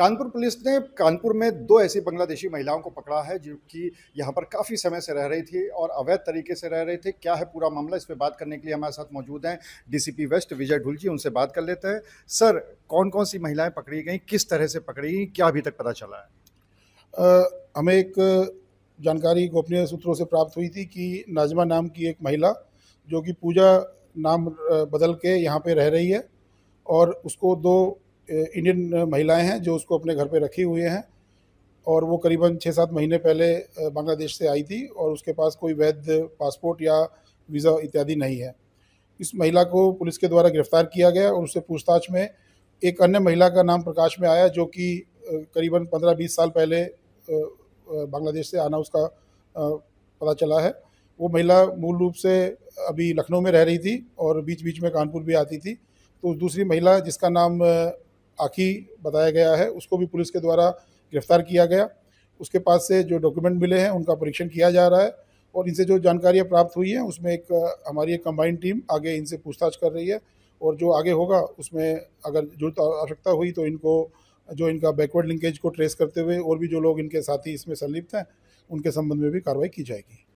Kanpur police ने कानपुर में दो ऐसी बांग्लादेशी महिलाओं को पकड़ा है जो कि यहाँ पर काफ़ी समय से रह रही थी और अवैध तरीके से रह रही थी क्या है पूरा मामला इस पर बात करने के लिए हमारे साथ मौजूद हैं डीसीपी वेस्ट विजय ढुल जी उनसे बात कर लेते हैं सर कौन कौन सी महिलाएं पकड़ी गई किस तरह से पकड़ी गई क्या अभी तक पता चला है हमें एक जानकारी गोपनीय सूत्रों से प्राप्त हुई थी कि नाजमा नाम की एक महिला जो कि पूजा नाम बदल के यहाँ पे रह रही है और उसको दो इंडियन महिलाएं हैं जो उसको अपने घर पे रखी हुई हैं और वो करीबन छः सात महीने पहले बांग्लादेश से आई थी और उसके पास कोई वैध पासपोर्ट या वीज़ा इत्यादि नहीं है इस महिला को पुलिस के द्वारा गिरफ्तार किया गया और उससे पूछताछ में एक अन्य महिला का नाम प्रकाश में आया जो कि करीबन पंद्रह बीस साल पहले बांग्लादेश से आना उसका पता चला है वो महिला मूल रूप से अभी लखनऊ में रह रही थी और बीच बीच में कानपुर भी आती थी तो दूसरी महिला जिसका नाम आखी बताया गया है उसको भी पुलिस के द्वारा गिरफ्तार किया गया उसके पास से जो डॉक्यूमेंट मिले हैं उनका परीक्षण किया जा रहा है और इनसे जो जानकारियाँ प्राप्त हुई हैं उसमें एक हमारी एक कंबाइंड टीम आगे इनसे पूछताछ कर रही है और जो आगे होगा उसमें अगर जरूरत आवश्यकता हुई तो इनको जो इनका बैकवर्ड लिंकेज को ट्रेस करते हुए और भी जो लोग इनके साथी इसमें संलिप्त हैं उनके संबंध में भी कार्रवाई की जाएगी